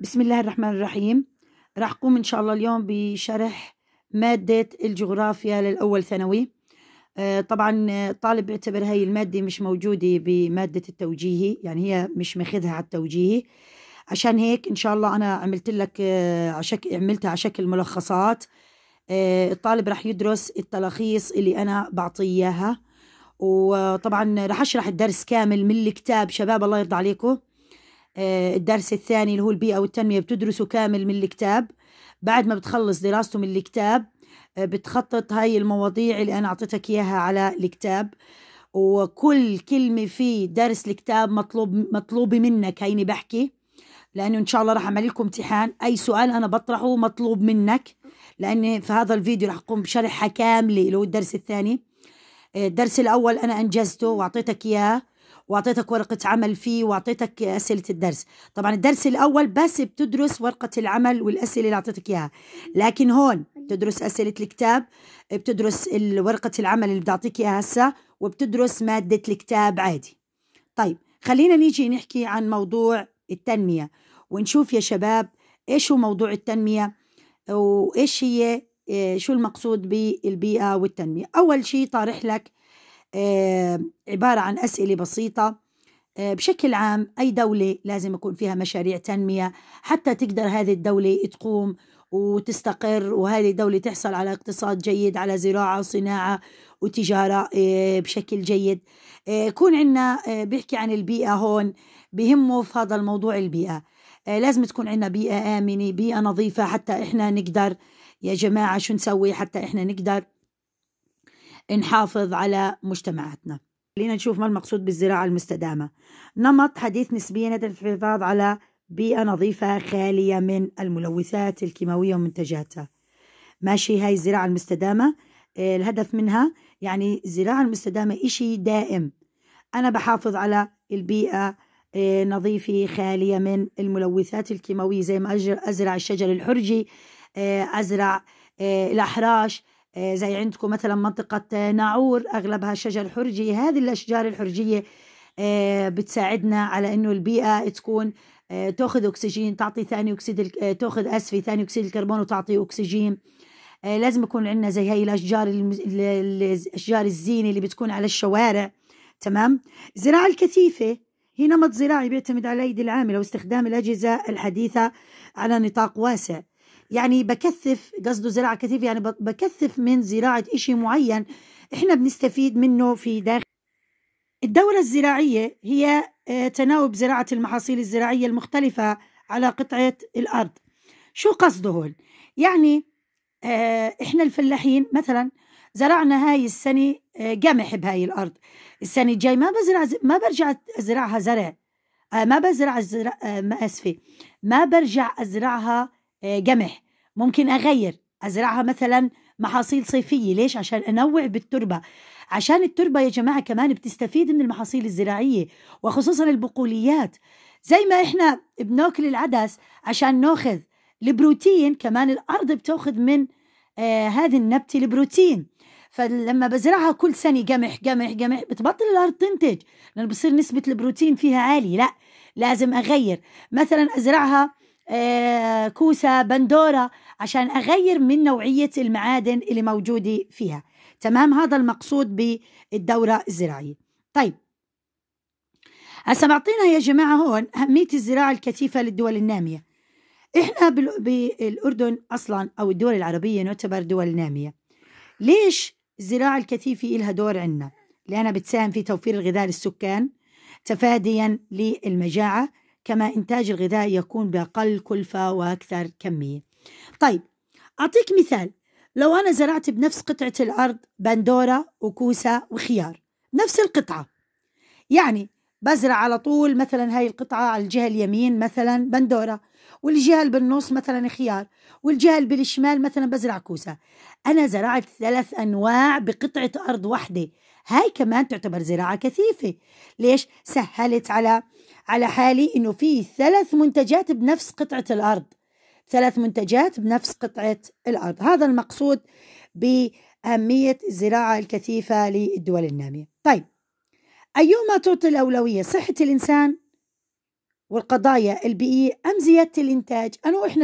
بسم الله الرحمن الرحيم راح قوم إن شاء الله اليوم بشرح مادة الجغرافيا للأول ثانوي آه، طبعا طالب بيعتبر هاي المادة مش موجودة بمادة التوجيهي يعني هي مش ماخذها على التوجيهي عشان هيك إن شاء الله أنا عملت لك آه، عشك عملتها على شكل ملخصات آه، الطالب راح يدرس التلخيص اللي أنا بعطيه إياها وطبعا راح أشرح الدرس كامل من الكتاب شباب الله يرضى عليكم آه، الدرس الثاني اللي هو البيئة والتنمية بتدرسه كامل من الكتاب بعد ما بتخلص دراسته من الكتاب آه، بتخطط هاي المواضيع اللي أنا أعطيتك إياها على الكتاب وكل كلمة في درس الكتاب مطلوب مطلوبة منك هيني بحكي لأنه إن شاء الله راح أعمل لكم امتحان أي سؤال أنا بطرحه مطلوب منك لأني في هذا الفيديو راح أقوم بشرحها كاملة اللي هو الدرس الثاني آه، الدرس الأول أنا أنجزته وأعطيتك إياه واعطيتك ورقه عمل فيه واعطيتك اسئله الدرس طبعا الدرس الاول بس بتدرس ورقه العمل والاسئله اللي اعطيتك اياها لكن هون بتدرس اسئله الكتاب بتدرس ورقه العمل اللي بدي اعطيك اياها هسه وبتدرس ماده الكتاب عادي طيب خلينا نيجي نحكي عن موضوع التنميه ونشوف يا شباب ايش هو موضوع التنميه وايش هي آه، شو المقصود بالبيئه والتنميه اول شيء طارح لك آه، عبارة عن أسئلة بسيطة آه، بشكل عام أي دولة لازم يكون فيها مشاريع تنمية حتى تقدر هذه الدولة تقوم وتستقر وهذه الدولة تحصل على اقتصاد جيد على زراعة وصناعة وتجارة آه، بشكل جيد يكون عندنا بيحكي عن البيئة هون بهمه في هذا الموضوع البيئة لازم تكون عندنا بيئة آمنة بيئة نظيفة حتى إحنا نقدر يا جماعة شو نسوي حتى إحنا نقدر نحافظ على مجتمعاتنا خلينا نشوف ما المقصود بالزراعة المستدامة نمط حديث نسبيا الحفاظ على بيئة نظيفة خالية من الملوثات الكيماوية ومنتجاتها ماشي هاي الزراعة المستدامة آه، الهدف منها يعني الزراعة المستدامة إشي دائم أنا بحافظ على البيئة آه، نظيفة خالية من الملوثات الكيماوية زي ما أزرع الشجر الحرجي آه، أزرع الأحراش آه، زي عندكم مثلا منطقة ناعور أغلبها شجر حرجي هذه الأشجار الحرجية آه، بتساعدنا على إنه البيئة تكون آه، تاخذ أكسجين تعطي ثاني أكسيد تاخذ أسفي ثاني أكسيد الكربون وتعطي أكسجين لازم يكون عندنا زي هاي الأشجار الأشجار الزينة اللي بتكون على الشوارع تمام الزراعة الكثيفة هي نمط زراعي بيعتمد على الأيدي العاملة واستخدام الأجهزة الحديثة على نطاق واسع يعني بكثف قصده زراعة كثيفة يعني بكثف من زراعة إشي معين إحنا بنستفيد منه في داخل الدورة الزراعية هي آه، تناوب زراعة المحاصيل الزراعية المختلفة على قطعة الأرض شو قصده هون؟ يعني آه، إحنا الفلاحين مثلا زرعنا هاي السنة آه، قمح بهاي الأرض السنة الجاي ما بزرع ما برجع أزرعها زرع ما بزرع زرع ما أسفة ما برجع أزرعها قمح آه، ممكن أغير أزرعها مثلا محاصيل صيفية ليش؟ عشان أنوع بالتربة عشان التربة يا جماعة كمان بتستفيد من المحاصيل الزراعية وخصوصا البقوليات زي ما إحنا بناكل العدس عشان ناخذ البروتين كمان الأرض بتاخذ من آه هذه النبتة البروتين فلما بزرعها كل سنة قمح قمح قمح بتبطل الأرض تنتج لأنه بصير نسبة البروتين فيها عالية لا لازم أغير مثلا أزرعها آه، كوسة بندورة عشان أغير من نوعية المعادن اللي موجودة فيها تمام هذا المقصود بالدورة الزراعية طيب هسا معطينا يا جماعة هون أهمية الزراعة الكثيفة للدول النامية إحنا بالأردن أصلا أو الدول العربية نعتبر دول نامية ليش الزراعة الكثيفة إلها دور عندنا لأنها بتساهم في توفير الغذاء للسكان تفاديا للمجاعة كما إنتاج الغذاء يكون بأقل كلفة وأكثر كمية طيب أعطيك مثال لو أنا زرعت بنفس قطعة الأرض بندورة وكوسة وخيار نفس القطعة يعني بزرع على طول مثلا هاي القطعة على الجهة اليمين مثلا بندورة والجهة اللي بالنص مثلا خيار والجهة اللي بالشمال مثلا بزرع كوسة أنا زرعت ثلاث أنواع بقطعة أرض واحدة هاي كمان تعتبر زراعة كثيفة ليش؟ سهلت على على حالي انه في ثلاث منتجات بنفس قطعه الارض ثلاث منتجات بنفس قطعه الارض هذا المقصود باهميه الزراعه الكثيفه للدول الناميه طيب ايهما تعطي الاولويه صحه الانسان والقضايا البيئيه ام زياده الانتاج انا واحنا